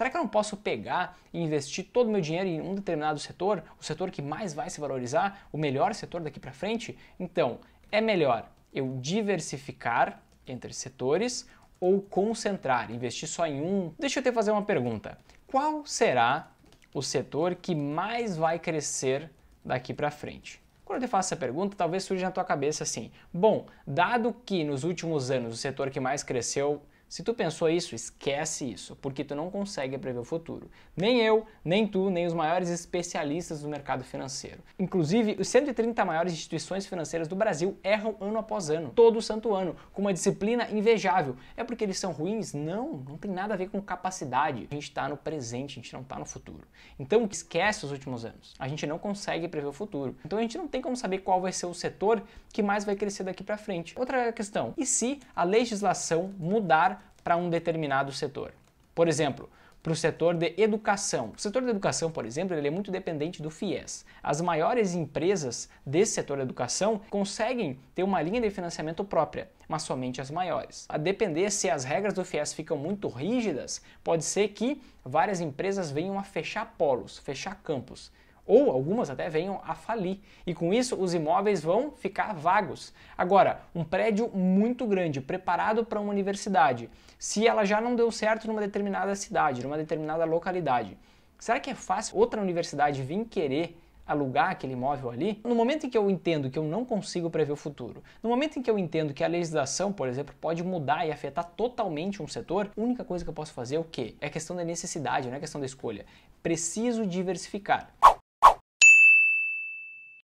Será que eu não posso pegar e investir todo o meu dinheiro em um determinado setor, o setor que mais vai se valorizar, o melhor setor daqui para frente? Então, é melhor eu diversificar entre setores ou concentrar, investir só em um. Deixa eu te fazer uma pergunta. Qual será o setor que mais vai crescer daqui para frente? Quando eu te faço essa pergunta, talvez surja na tua cabeça assim: bom, dado que nos últimos anos o setor que mais cresceu se tu pensou isso, esquece isso, porque tu não consegue prever o futuro. Nem eu, nem tu, nem os maiores especialistas do mercado financeiro. Inclusive, os 130 maiores instituições financeiras do Brasil erram ano após ano, todo santo ano, com uma disciplina invejável. É porque eles são ruins? Não, não tem nada a ver com capacidade. A gente está no presente, a gente não está no futuro. Então, esquece os últimos anos. A gente não consegue prever o futuro. Então, a gente não tem como saber qual vai ser o setor que mais vai crescer daqui para frente. Outra questão: e se a legislação mudar para um determinado setor. Por exemplo, para o setor de educação. O setor de educação, por exemplo, ele é muito dependente do FIES. As maiores empresas desse setor de educação conseguem ter uma linha de financiamento própria, mas somente as maiores. A depender se as regras do FIES ficam muito rígidas, pode ser que várias empresas venham a fechar polos, fechar campos ou algumas até venham a falir. E com isso, os imóveis vão ficar vagos. Agora, um prédio muito grande, preparado para uma universidade, se ela já não deu certo numa determinada cidade, numa determinada localidade, será que é fácil outra universidade vir querer alugar aquele imóvel ali, no momento em que eu entendo que eu não consigo prever o futuro, no momento em que eu entendo que a legislação, por exemplo, pode mudar e afetar totalmente um setor, a única coisa que eu posso fazer é o quê? É questão da necessidade, não é questão da escolha. Preciso diversificar.